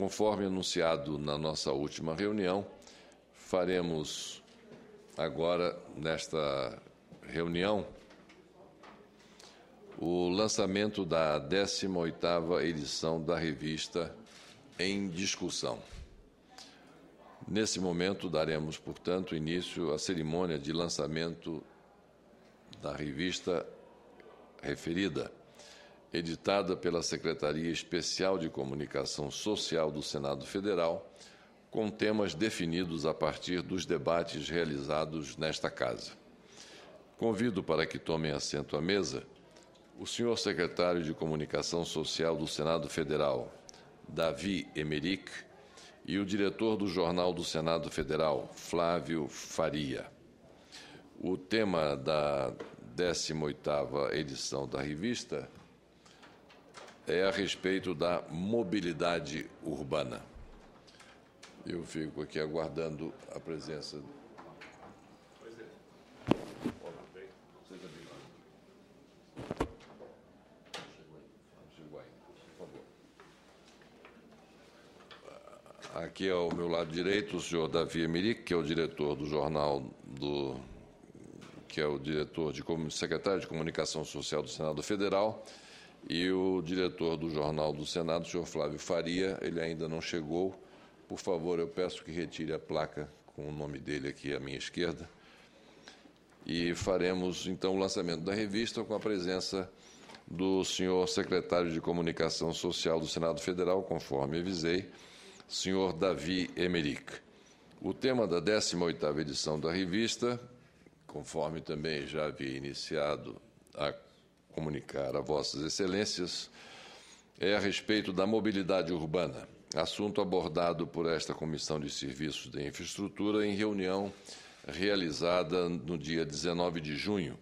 Conforme anunciado na nossa última reunião, faremos agora, nesta reunião, o lançamento da 18ª edição da revista Em Discussão. Nesse momento, daremos, portanto, início à cerimônia de lançamento da revista referida editada pela Secretaria Especial de Comunicação Social do Senado Federal, com temas definidos a partir dos debates realizados nesta casa. Convido para que tomem assento à mesa o senhor secretário de Comunicação Social do Senado Federal, Davi Emerick, e o diretor do Jornal do Senado Federal, Flávio Faria. O tema da 18ª edição da revista é a respeito da mobilidade urbana. Eu fico aqui aguardando a presença. Aqui ao meu lado direito, o senhor Davi Emerick, que é o diretor do jornal do que é o diretor de secretário de Comunicação Social do Senado Federal e o diretor do Jornal do Senado, o senhor Flávio Faria, ele ainda não chegou. Por favor, eu peço que retire a placa com o nome dele aqui à minha esquerda. E faremos então o lançamento da revista com a presença do senhor secretário de Comunicação Social do Senado Federal, conforme avisei, senhor Davi Emerick. O tema da 18ª edição da revista, conforme também já havia iniciado a comunicar a Vossas Excelências é a respeito da mobilidade urbana, assunto abordado por esta Comissão de Serviços de Infraestrutura em reunião realizada no dia 19 de junho,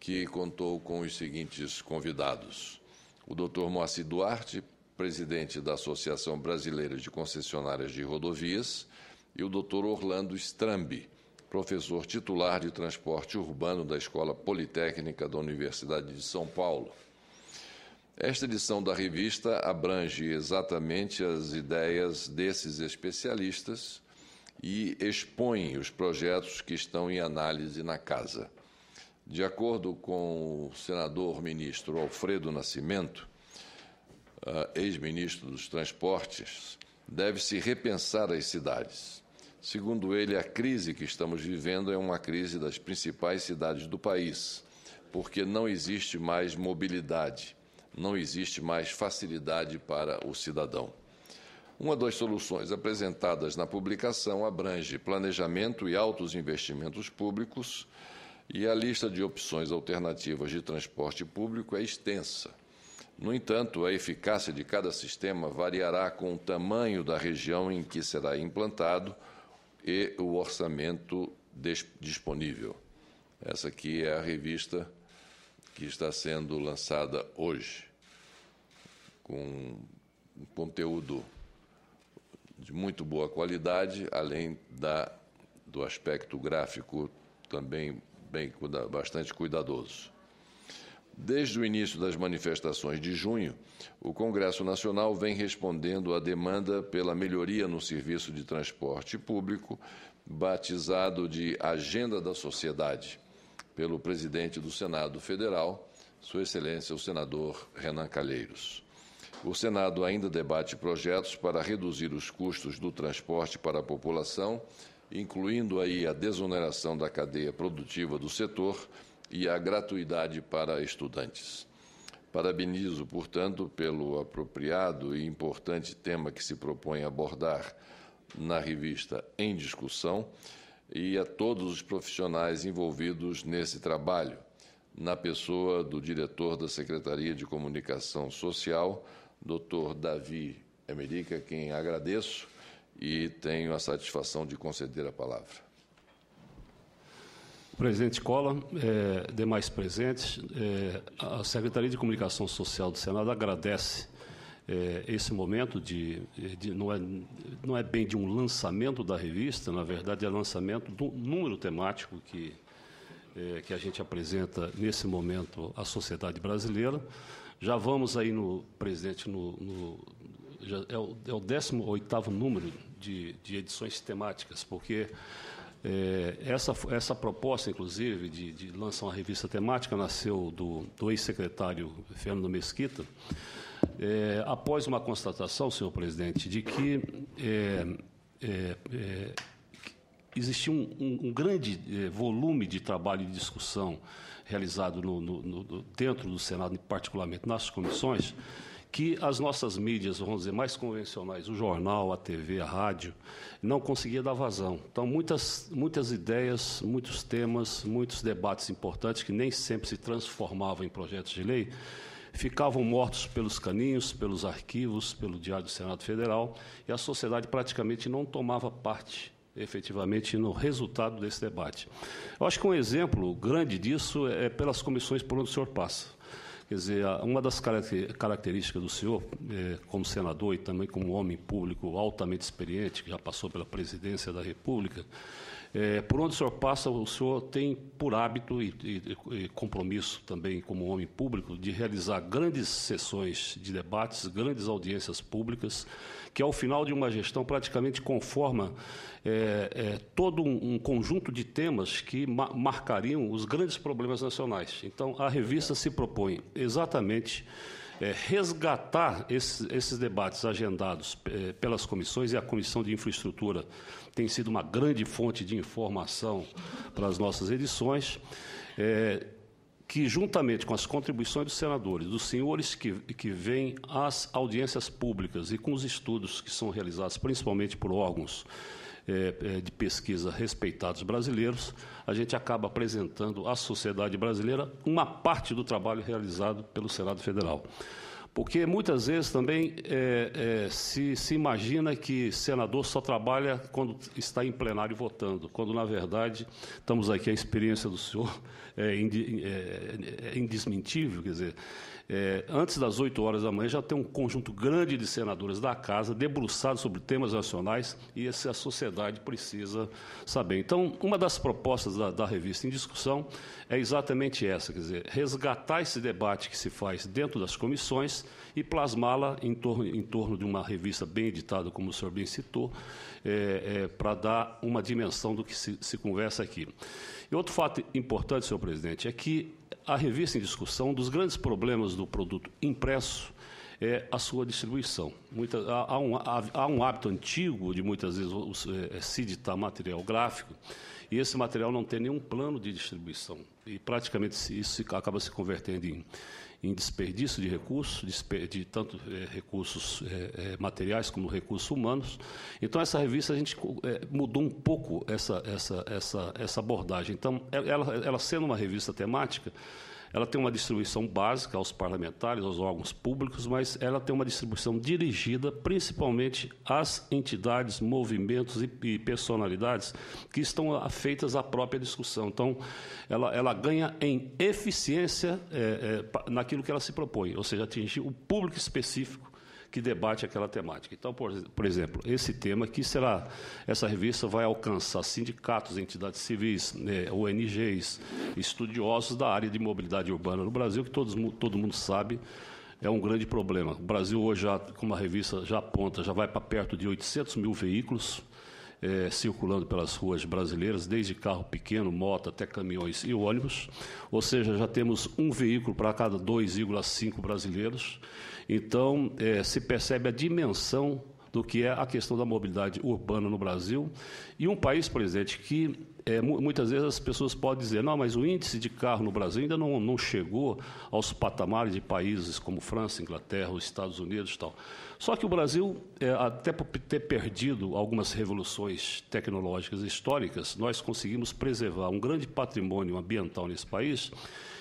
que contou com os seguintes convidados: o Dr. Moacir Duarte, presidente da Associação Brasileira de Concessionárias de Rodovias, e o Dr. Orlando Strambi, professor titular de transporte urbano da Escola Politécnica da Universidade de São Paulo. Esta edição da revista abrange exatamente as ideias desses especialistas e expõe os projetos que estão em análise na casa. De acordo com o senador ministro Alfredo Nascimento, ah, ex-ministro dos Transportes, deve-se repensar as cidades Segundo ele, a crise que estamos vivendo é uma crise das principais cidades do país, porque não existe mais mobilidade, não existe mais facilidade para o cidadão. Uma das soluções apresentadas na publicação abrange planejamento e altos investimentos públicos, e a lista de opções alternativas de transporte público é extensa. No entanto, a eficácia de cada sistema variará com o tamanho da região em que será implantado e o orçamento disponível. Essa aqui é a revista que está sendo lançada hoje, com um conteúdo de muito boa qualidade, além da, do aspecto gráfico também bem, bastante cuidadoso. Desde o início das manifestações de junho, o Congresso Nacional vem respondendo à demanda pela melhoria no serviço de transporte público, batizado de Agenda da Sociedade, pelo presidente do Senado Federal, Sua Excelência o senador Renan Calheiros. O Senado ainda debate projetos para reduzir os custos do transporte para a população, incluindo aí a desoneração da cadeia produtiva do setor e a gratuidade para estudantes. Parabenizo, portanto, pelo apropriado e importante tema que se propõe abordar na revista Em Discussão e a todos os profissionais envolvidos nesse trabalho, na pessoa do diretor da Secretaria de Comunicação Social, Dr. Davi Emerica, quem agradeço e tenho a satisfação de conceder a palavra. Presidente Cola, é, demais presentes, é, a Secretaria de Comunicação Social do Senado agradece é, esse momento de, de, não, é, não é bem de um lançamento da revista, na verdade é lançamento do número temático que, é, que a gente apresenta nesse momento à sociedade brasileira. Já vamos aí no presidente no, no já, é o, é o 18 número de, de edições temáticas, porque é, essa, essa proposta, inclusive, de, de, lançar uma revista temática nasceu do, do ex-secretário Fernando Mesquita, é, após uma constatação, senhor presidente, de que é, é, é existia um, um, um grande é, volume de trabalho e discussão realizado no, no, no, dentro do Senado, particularmente nas comissões que as nossas mídias, vamos dizer, mais convencionais, o jornal, a TV, a rádio, não conseguia dar vazão. Então, muitas, muitas ideias, muitos temas, muitos debates importantes que nem sempre se transformavam em projetos de lei, ficavam mortos pelos caninhos, pelos arquivos, pelo Diário do Senado Federal, e a sociedade praticamente não tomava parte efetivamente no resultado desse debate. Eu acho que um exemplo grande disso é pelas comissões por onde o senhor passa. Quer dizer, uma das características do senhor, é, como senador e também como homem público altamente experiente, que já passou pela presidência da República, é, por onde o senhor passa, o senhor tem por hábito e, e, e, compromisso também como homem público de realizar grandes sessões de debates, grandes audiências públicas, que ao final de uma gestão praticamente conforma é, é, todo um, um, conjunto de temas que ma marcariam os grandes problemas nacionais. Então, a revista se propõe exatamente é, resgatar esses, esses, debates agendados é, pelas comissões e a Comissão de Infraestrutura tem sido uma grande fonte de informação para as nossas edições. É, que, juntamente com as contribuições dos senadores, dos senhores que, que vêm às audiências públicas e com os estudos que são realizados, principalmente por órgãos é, é, de pesquisa respeitados brasileiros, a gente acaba apresentando à sociedade brasileira uma parte do trabalho realizado pelo Senado Federal. Porque muitas vezes também é, é, se, se imagina que senador só trabalha quando está em plenário votando, quando na verdade estamos aqui, a experiência do senhor é, é, é, é indesmentível, quer dizer, é, antes das 8 horas da manhã já tem um conjunto grande de senadores da casa debruçados sobre temas nacionais e essa a sociedade precisa saber. Então, uma das propostas da, da revista em discussão é exatamente essa, quer dizer, resgatar esse debate que se faz dentro das comissões e plasmá-la em torno, em torno de uma revista bem editada, como o senhor bem citou, é, é, para dar uma dimensão do que se, se conversa aqui. E outro fato importante, senhor presidente, é que a revista em discussão, um dos grandes problemas do produto impresso, é a sua distribuição. Muita, há, há, um, há, há, um, hábito antigo de muitas vezes é, se editar material gráfico e esse material não tem nenhum plano de distribuição. E praticamente isso acaba se convertendo em, em desperdício de recursos, de tanto é, recursos é, é, materiais como recursos humanos. Então, essa revista a gente mudou um pouco essa, essa, essa, essa abordagem. Então, ela, ela sendo uma revista temática, ela tem uma distribuição básica aos parlamentares, aos órgãos públicos, mas ela tem uma distribuição dirigida principalmente às entidades, movimentos e, e personalidades que estão afeitas à própria discussão. Então, ela, ela ganha em eficiência é, é, naquilo que ela se propõe, ou seja, atingir o público específico que debate aquela temática. Então, por, por exemplo, esse tema que será, essa revista vai alcançar sindicatos, entidades civis, né, ONGs, estudiosos da área de mobilidade urbana no Brasil, que todos, todo mundo sabe é um grande problema. O Brasil hoje, já, como a revista já aponta, já vai para perto de 800 mil veículos é, circulando pelas ruas brasileiras, desde carro pequeno, moto até caminhões e ônibus. Ou seja, já temos um veículo para cada 2,5 brasileiros. Então, é, se percebe a dimensão do que é a questão da mobilidade urbana no Brasil. E um país, presidente, que é, muitas vezes as pessoas podem dizer, não, mas o índice de carro no Brasil ainda não, não chegou aos patamares de países como França, Inglaterra, os Estados Unidos e tal. Só que o Brasil, é, até por ter perdido algumas revoluções tecnológicas históricas, nós conseguimos preservar um grande patrimônio ambiental nesse país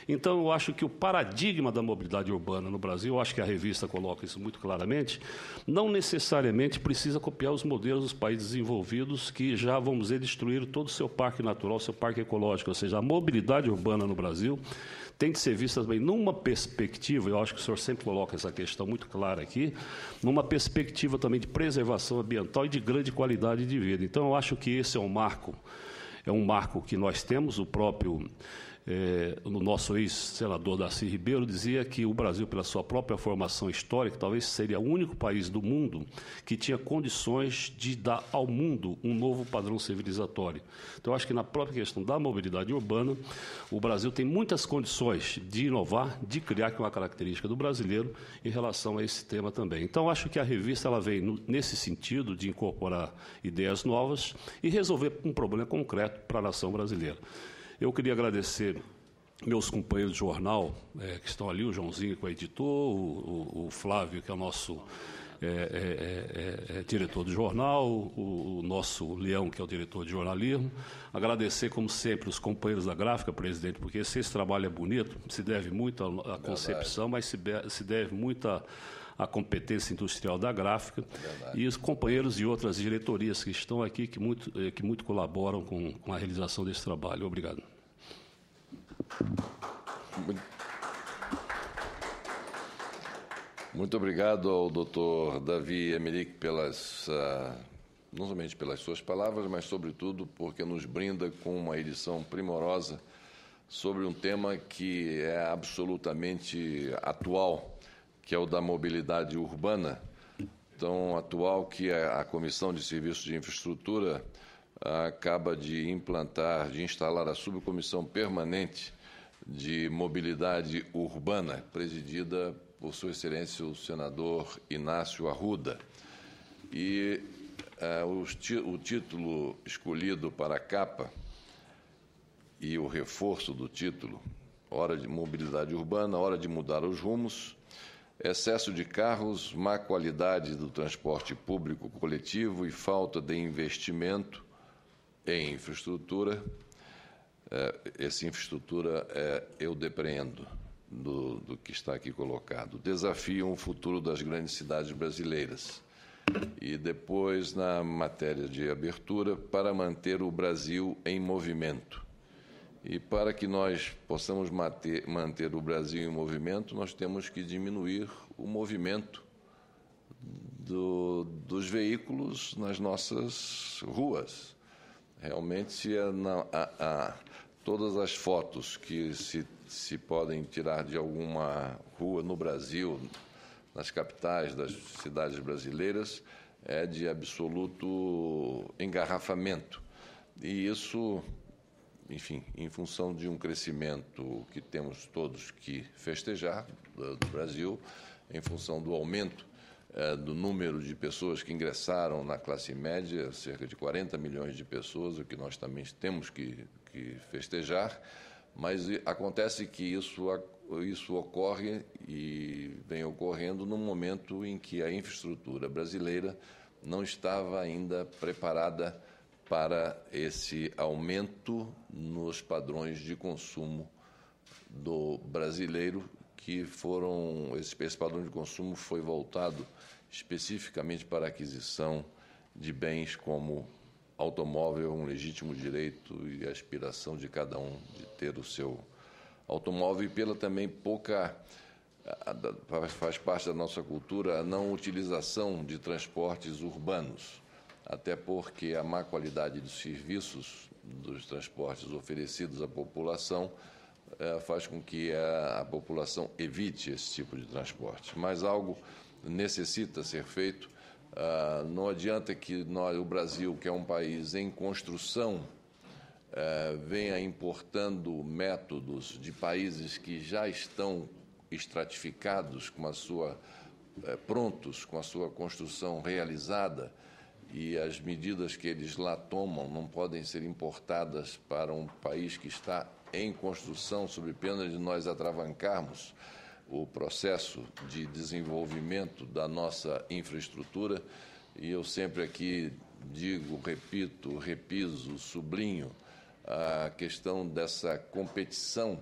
então, eu acho que o paradigma da mobilidade urbana no Brasil, eu acho que a revista coloca isso muito claramente, não necessariamente precisa copiar os modelos dos países desenvolvidos que já, vamos dizer, destruíram todo o seu parque natural, seu parque ecológico. Ou seja, a mobilidade urbana no Brasil tem que ser vista também numa perspectiva, eu acho que o senhor sempre coloca essa questão muito clara aqui, numa perspectiva também de preservação ambiental e de grande qualidade de vida. Então, eu acho que esse é um marco é um marco que nós temos, o próprio é, o nosso ex-senador Darcy Ribeiro dizia que o Brasil, pela sua própria formação histórica, talvez seria o único país do mundo que tinha condições de dar ao mundo um novo padrão civilizatório. Então, eu acho que na própria questão da mobilidade urbana, o Brasil tem muitas condições de inovar, de criar, que é uma característica do brasileiro, em relação a esse tema também. Então, acho que a revista ela vem no, nesse sentido de incorporar ideias novas e resolver um problema concreto para a nação brasileira. Eu queria agradecer meus companheiros de jornal é, que estão ali, o Joãozinho, que é editor, o, o, o Flávio, que é o nosso é, é, diretor do jornal, o, o, nosso Leão, que é o diretor de jornalismo. Agradecer, como sempre, os companheiros da gráfica, presidente, porque esse, esse trabalho é bonito, se deve muito à, concepção, mas se, se deve muito a a competência industrial da gráfica e os companheiros de outras diretorias que estão aqui, que muito, eh, que muito colaboram com, com a realização desse trabalho. Obrigado. Muito obrigado ao doutor Davi Emerick pelas, ah, não somente pelas suas palavras, mas sobretudo porque nos brinda com uma edição primorosa sobre um tema que é absolutamente atual que é o da mobilidade urbana, tão atual que a Comissão de Serviços de Infraestrutura ah, acaba de implantar, de instalar a subcomissão permanente de mobilidade urbana, presidida por Sua Excelência o senador Inácio Arruda. E uh, ah, o, o título escolhido para a capa e o reforço do título, Hora de Mobilidade Urbana, Hora de Mudar os Rumos, Excesso de carros, má qualidade do transporte público coletivo e falta de investimento em infraestrutura. É, essa infraestrutura é, eu depreendo do, do que está aqui colocado. Desafiam o futuro das grandes cidades brasileiras. E depois, na matéria de abertura, para manter o Brasil em movimento. E para que nós possamos manter, manter o Brasil em movimento, nós temos que diminuir o movimento do, dos veículos nas nossas ruas. Realmente, é a, a, a, todas as fotos que se, se podem tirar de alguma rua no Brasil, nas capitais das cidades brasileiras, é de absoluto engarrafamento. E isso enfim, em função de um crescimento que temos todos que festejar do, do Brasil, em função do aumento eh, do número de pessoas que ingressaram na classe média, cerca de 40 milhões de pessoas, o que nós também temos que, que festejar, mas eh, acontece que isso, isso ocorre e vem ocorrendo no momento em que a infraestrutura brasileira não estava ainda preparada para esse aumento nos padrões de consumo do brasileiro, que foram esse, esse padrão de consumo foi voltado especificamente para a aquisição de bens como automóvel, um legítimo direito e aspiração de cada um de ter o seu automóvel e pela também pouca faz parte da nossa cultura a não utilização de transportes urbanos até porque a má qualidade dos serviços dos transportes oferecidos à população eh, faz com que eh, a, população evite esse tipo de transporte. Mas algo necessita ser feito. Ah, não adianta que nós, o Brasil, que é um país em construção, eh, venha importando métodos de países que já estão estratificados com a sua prontos com a sua construção realizada e as medidas que eles lá tomam não podem ser importadas para um país que está em construção, sob pena de nós atravancarmos o processo de desenvolvimento da nossa infraestrutura. E eu sempre aqui digo, repito, repiso, sublinho a questão dessa competição,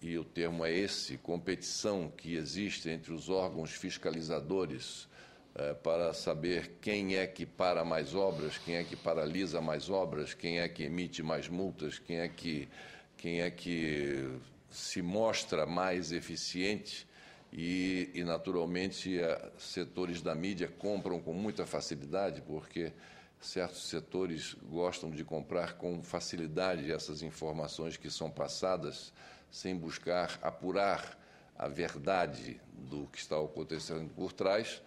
e o termo é esse: competição que existe entre os órgãos fiscalizadores é, para saber quem é que para mais obras, quem é que paralisa mais obras, quem é que emite mais multas, quem é que, quem é que se mostra mais eficiente. E, e naturalmente, eh, setores da mídia compram com muita facilidade, porque certos setores gostam de comprar com facilidade essas informações que são passadas, sem buscar apurar a verdade do que está acontecendo por trás,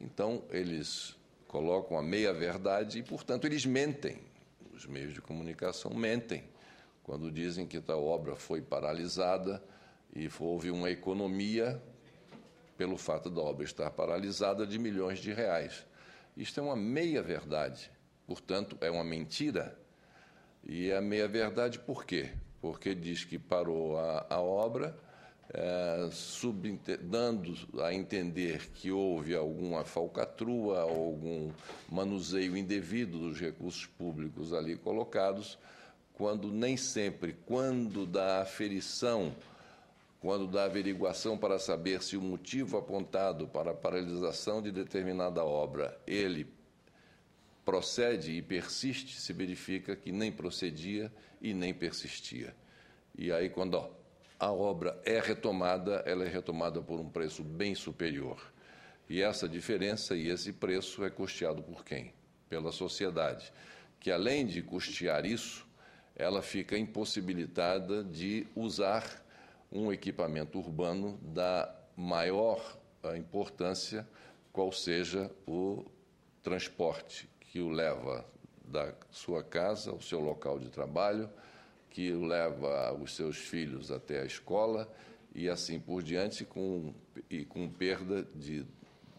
então, eles colocam a meia-verdade e, portanto, eles mentem. Os meios de comunicação mentem quando dizem que tal obra foi paralisada e houve uma economia pelo fato da obra estar paralisada de milhões de reais. Isto é uma meia-verdade, portanto, é uma mentira. E é a meia-verdade por quê? Porque diz que parou a, a obra é, dando a entender que houve alguma falcatrua, algum manuseio indevido dos recursos públicos ali colocados, quando nem sempre, quando da aferição, quando da averiguação para saber se o motivo apontado para a paralisação de determinada obra, ele procede e persiste, se verifica que nem procedia e nem persistia. E aí quando, ó, a obra é retomada, ela é retomada por um preço bem superior. E essa diferença e esse preço é custeado por quem? Pela sociedade, que além de custear isso, ela fica impossibilitada de usar um equipamento urbano da maior ah, importância, qual seja o transporte que o leva da sua casa ao seu local de trabalho que leva os seus filhos até a escola e assim por diante, com, e com perda de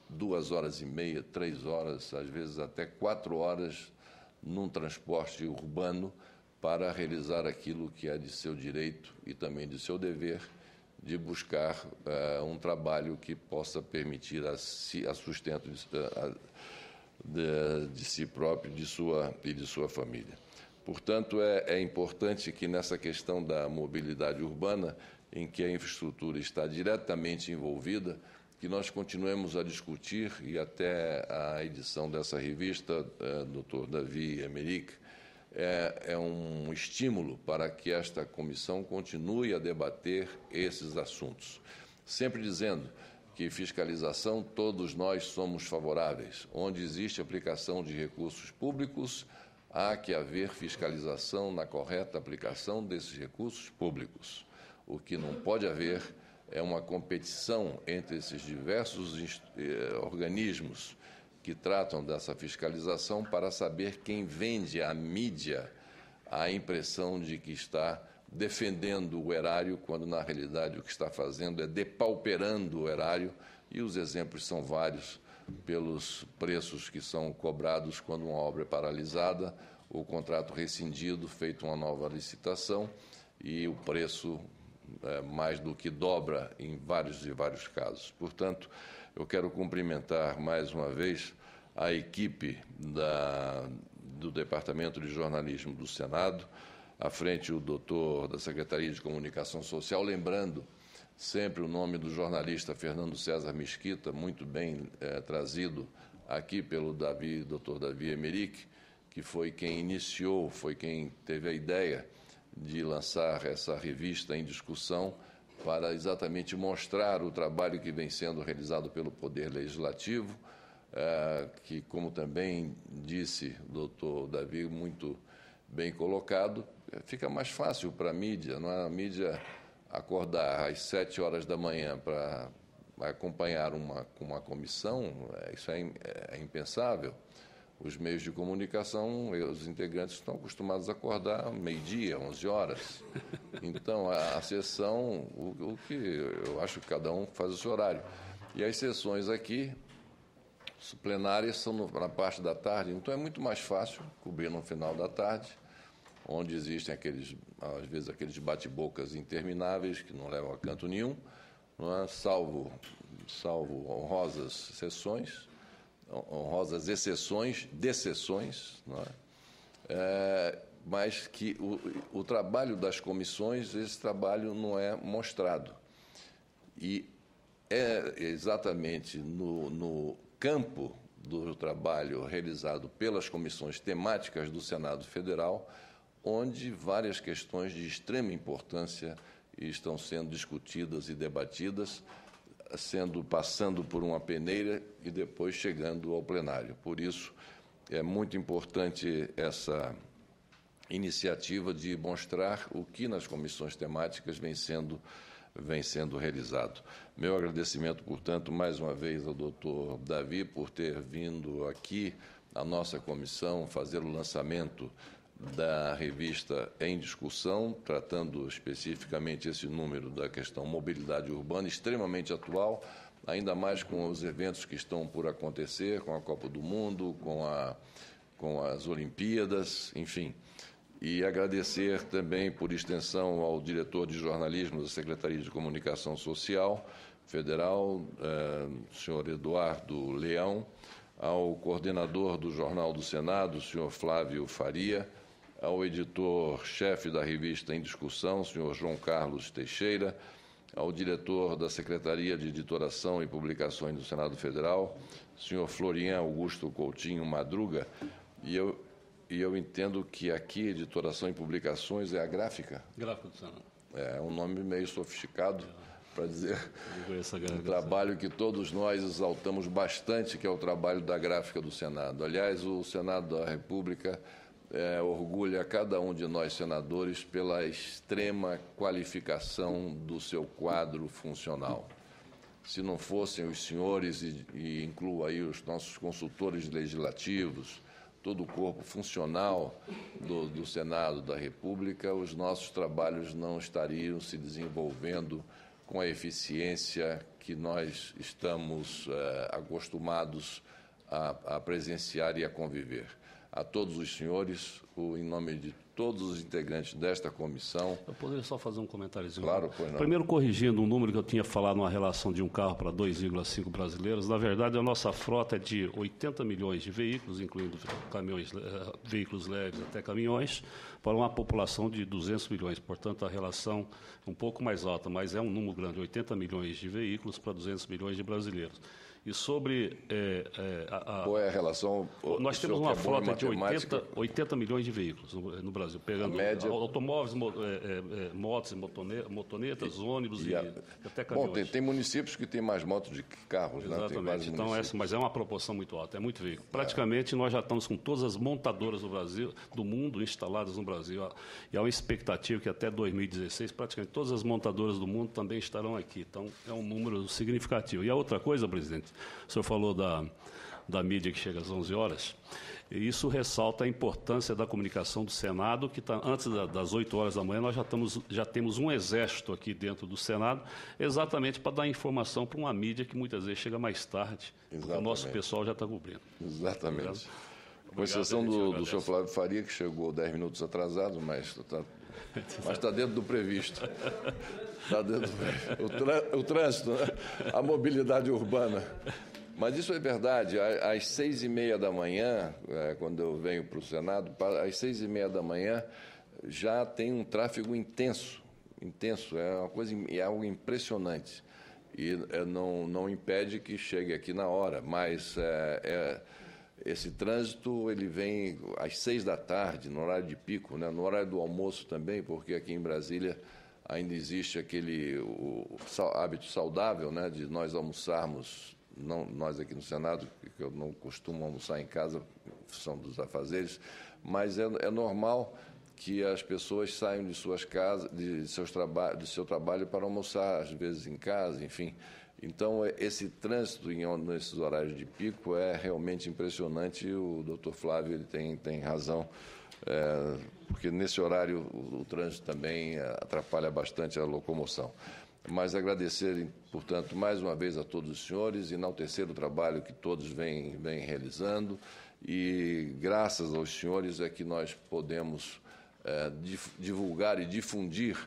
duas horas e meia, três horas, às vezes até quatro horas num transporte urbano para realizar aquilo que é de seu direito e também de seu dever de buscar uh, um trabalho que possa permitir a, a sustento de, eh, a, de, de si próprio de sua, e de sua família. Portanto, é, é importante que nessa questão da mobilidade urbana, em que a infraestrutura está diretamente envolvida, que nós continuemos a discutir e até a edição dessa revista, é, Dr. Davi Emerick, é, é, um estímulo para que esta comissão continue a debater esses assuntos. Sempre dizendo que fiscalização todos nós somos favoráveis, onde existe aplicação de recursos públicos, há que haver fiscalização na correta aplicação desses recursos públicos. O que não pode haver é uma competição entre esses diversos eh, organismos que tratam dessa fiscalização para saber quem vende à mídia a impressão de que está defendendo o erário, quando na realidade o que está fazendo é depauperando o erário, e os exemplos são vários pelos preços que são cobrados quando uma obra é paralisada, o contrato rescindido, feito uma nova licitação e o preço é, mais do que dobra em vários e vários casos. Portanto, eu quero cumprimentar mais uma vez a equipe da, do Departamento de Jornalismo do Senado, à frente o doutor da Secretaria de Comunicação Social, lembrando sempre o nome do jornalista Fernando César Mesquita, muito bem é, trazido aqui pelo Davi, Dr. Davi Emerick, que foi quem iniciou, foi quem teve a ideia de lançar essa revista em discussão para exatamente mostrar o trabalho que vem sendo realizado pelo Poder Legislativo, é, que, como também disse o doutor Davi, muito bem colocado, fica mais fácil para a mídia, não é? A mídia acordar às sete horas da manhã para acompanhar uma, uma comissão, é, isso é, é impensável. Os meios de comunicação, os integrantes estão acostumados a acordar meio-dia, 11 horas. Então, a, a sessão, o, o, que eu acho que cada um faz o seu horário. E as sessões aqui, plenárias, são no, na parte da tarde, então é muito mais fácil cobrir no final da tarde onde existem aqueles, às vezes, aqueles bate-bocas intermináveis que não levam a canto nenhum, é? salvo, salvo honrosas sessões, honrosas exceções, decepções, não é? é mas que o, o trabalho das comissões, esse trabalho não é mostrado. E é exatamente no, no campo do trabalho realizado pelas comissões temáticas do Senado Federal onde várias questões de extrema importância estão sendo discutidas e debatidas, sendo passando por uma peneira e depois chegando ao plenário. Por isso é muito importante essa iniciativa de mostrar o que nas comissões temáticas vem sendo vem sendo realizado. Meu agradecimento, portanto, mais uma vez ao doutor Davi por ter vindo aqui à nossa comissão fazer o lançamento da revista Em Discussão, tratando especificamente esse número da questão mobilidade urbana, extremamente atual, ainda mais com os eventos que estão por acontecer, com a Copa do Mundo, com, a, com as Olimpíadas, enfim. E agradecer também, por extensão, ao diretor de jornalismo da Secretaria de Comunicação Social Federal, eh, senhor Eduardo Leão, ao coordenador do Jornal do Senado, senhor Flávio Faria, ao editor-chefe da revista Em Discussão, senhor João Carlos Teixeira, ao diretor da Secretaria de Editoração e Publicações do Senado Federal, senhor Florian Augusto Coutinho Madruga, e eu, e eu entendo que aqui Editoração e Publicações é a gráfica. Gráfica do Senado. É, é um nome meio sofisticado para dizer um trabalho que todos nós exaltamos bastante, que é o trabalho da gráfica do Senado. Aliás, o Senado da República é, orgulha cada um de nós senadores pela extrema qualificação do seu quadro funcional. Se não fossem os senhores, e, e incluo aí os nossos consultores legislativos, todo o corpo funcional do, do Senado da República, os nossos trabalhos não estariam se desenvolvendo com a eficiência que nós estamos é, acostumados a, a presenciar e a conviver a todos os senhores, o, em nome de todos os integrantes desta comissão. Eu poderia só fazer um comentáriozinho? Claro, pois não. Primeiro, corrigindo um número que eu tinha falado uma relação de um carro para 2,5 brasileiros. Na verdade, a nossa frota é de 80 milhões de veículos, incluindo caminhões, eh, veículos leves até caminhões, para uma população de 200 milhões. Portanto, a relação é um pouco mais alta, mas é um número grande, 80 milhões de veículos para 200 milhões de brasileiros. E sobre. É, é, a, a, Qual é a relação? Nós temos uma é frota de 80, 80 milhões de veículos no, no Brasil, pegando média... automóveis, mo, é, é, é motos, motonetas, e, ônibus e, e até caminhões. Bom, tem, tem, municípios que têm mais motos de que carros, né? Exatamente. né? Então, essa, mas é uma proporção muito alta, é muito veículo. Praticamente nós já estamos com todas as montadoras do Brasil, do mundo instaladas no Brasil. E há uma expectativa que até 2016, praticamente todas as montadoras do mundo também estarão aqui. Então, é um número significativo. E a outra coisa, presidente, Unidos. O senhor falou da, da mídia que chega às 11 horas. E isso ressalta a importância da comunicação do Senado, que tá, antes da, das 8 horas da manhã nós já, estamos, já temos um exército aqui dentro do Senado, exatamente para dar informação para uma mídia que muitas vezes chega mais tarde, exatamente. porque o nosso pessoal já está cobrindo. Exatamente. Obrigado. Com exceção do, do senhor Flávio Faria, que chegou 10 minutos atrasado, mas está mas está dentro do previsto. Está dentro do previsto. O, o trânsito, né? a mobilidade urbana. Mas isso é verdade. Às seis e meia da manhã, é, quando eu venho para o Senado, às seis e meia da manhã já tem um tráfego intenso, intenso. É uma coisa, é algo impressionante. E é, não, não impede que chegue aqui na hora, mas é, é esse trânsito ele vem às seis da tarde, no horário de pico, né? no horário do almoço também, porque aqui em Brasília ainda existe aquele o, o hábito saudável né? de nós almoçarmos, não, nós aqui no Senado, que eu não costumo almoçar em casa, são dos afazeres, mas é, é normal que as pessoas saiam de suas casas, de seus traba de seu trabalho para almoçar, às vezes em casa, enfim. Então, é, esse trânsito em, nesses horários de pico é realmente impressionante. O doutor Flávio ele tem, tem razão, é, porque nesse horário o, o trânsito também é, atrapalha bastante a locomoção. Mas agradecer, portanto, mais uma vez a todos os senhores, enaltecer o trabalho que todos vêm, vêm realizando. E graças aos senhores é que nós podemos é, divulgar e difundir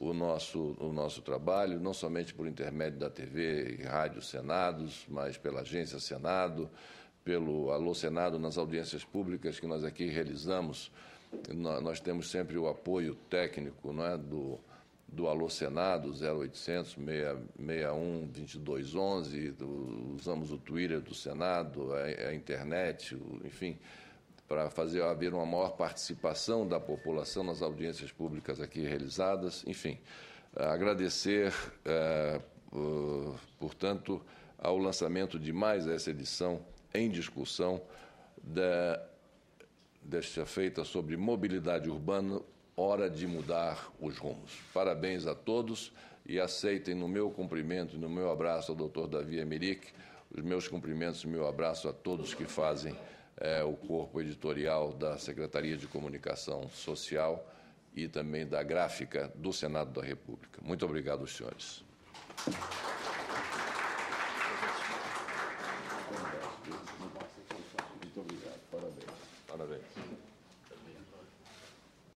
o nosso, o nosso trabalho, não somente por intermédio da TV e Rádio Senados, mas pela Agência Senado, pelo Alô Senado nas audiências públicas que nós aqui realizamos. Nós temos sempre o apoio técnico não é, do, do Alô Senado 0800 661 2211, usamos o Twitter do Senado, a, a internet, o, enfim, para fazer haver uma maior participação da população nas audiências públicas aqui realizadas. Enfim, eh, agradecer, eh, portanto, ao lançamento de mais essa edição em discussão da, desta feita sobre mobilidade urbana, hora de mudar os rumos. Parabéns a todos e aceitem no meu cumprimento, no meu abraço ao doutor Davi Emerick, os meus cumprimentos e meu abraço a todos que fazem é, o corpo editorial da Secretaria de Comunicação Social e também da gráfica do Senado da República. Muito obrigado, senhores.